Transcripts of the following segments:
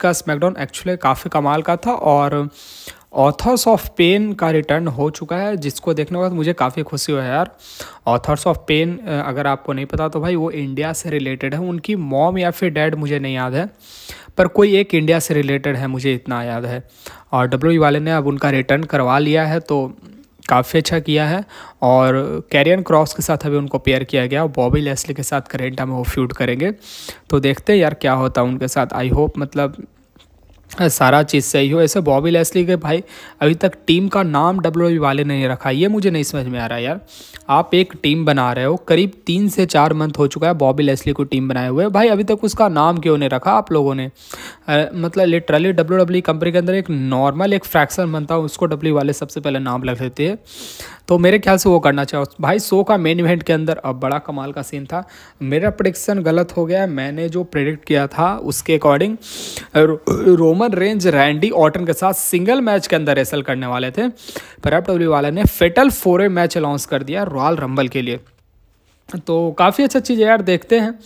का SmackDown actually काफ़ी कमाल का था और ऑथर्स ऑफ पेन का रिटर्न हो चुका है जिसको देखने के बाद मुझे काफ़ी खुशी हुआ है यार ऑथर्स ऑफ पेन अगर आपको नहीं पता तो भाई वो इंडिया से रिलेटेड है उनकी मॉम या फिर डैड मुझे नहीं याद है पर कोई एक इंडिया से रिलेटेड है मुझे इतना याद है और डब्ल्यू वाले ने अब उनका रिटर्न करवा लिया है तो काफ़ी अच्छा किया है और कैरियन क्रॉस के साथ अभी उनको पेयर किया गया और बॉबी लेस्ली के साथ करेंटा में वो फ्यूड करेंगे तो देखते हैं यार क्या होता है उनके साथ आई होप मतलब सारा चीज़ सही हो ऐसे बॉबी लेसली के भाई अभी तक टीम का नाम डब्ल्यू वाले ने नहीं रखा ये मुझे नहीं समझ में आ रहा यार आप एक टीम बना रहे हो करीब तीन से चार मंथ हो चुका है बॉबी लेसली को टीम बनाए हुए भाई अभी तक उसका नाम क्यों नहीं रखा आप लोगों ने आ, मतलब लिटरली डब्ल्यू कंपनी के अंदर एक नॉर्मल एक फ्रैक्शन बनता है उसको डब्ल्यू वाले सबसे पहले नाम लग देते हैं तो मेरे ख्याल से वो करना चाहो भाई सो का मेन इवेंट के अंदर अब बड़ा कमाल का सीन था मेरा प्रडिक्शन गलत हो गया मैंने जो प्रेडिक्ट किया था उसके according Roman Reigns Randy Orton के साथ सिंगल मैच के अंदर रेसल करने वाले थे पर एफ डब्ल्यू वाले ने फेटल फोरे मैच अनाउंस कर दिया रॉयल रंबल के लिए तो काफ़ी अच्छी चीज़ है यार देखते हैं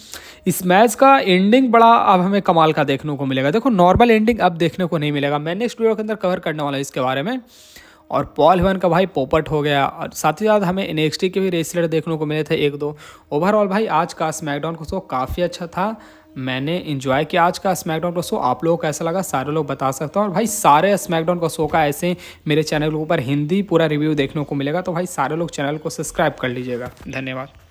इस मैच का एंडिंग बड़ा अब हमें कमाल का देखने को मिलेगा देखो नॉर्मल एंडिंग अब देखने को नहीं मिलेगा मैं नेक्स्ट वीडियो के अंदर कवर करने वाला हूँ इसके बारे में और पॉल हेवन का भाई पोपट हो गया और साथ ही साथ हमें एन के भी रेसलर देखने को मिले थे एक दो ओवरऑल भाई आज का स्मैकडाउन का शो काफ़ी अच्छा था मैंने इन्जॉय किया आज का स्मैकडाउन का शो आप लोगों को कैसा लगा सारे लोग बता सकते हैं और भाई सारे स्मैकडाउन का शो का ऐसे मेरे चैनल के ऊपर हिंदी पूरा रिव्यू देखने को मिलेगा तो भाई सारे लोग चैनल को सब्सक्राइब कर लीजिएगा धन्यवाद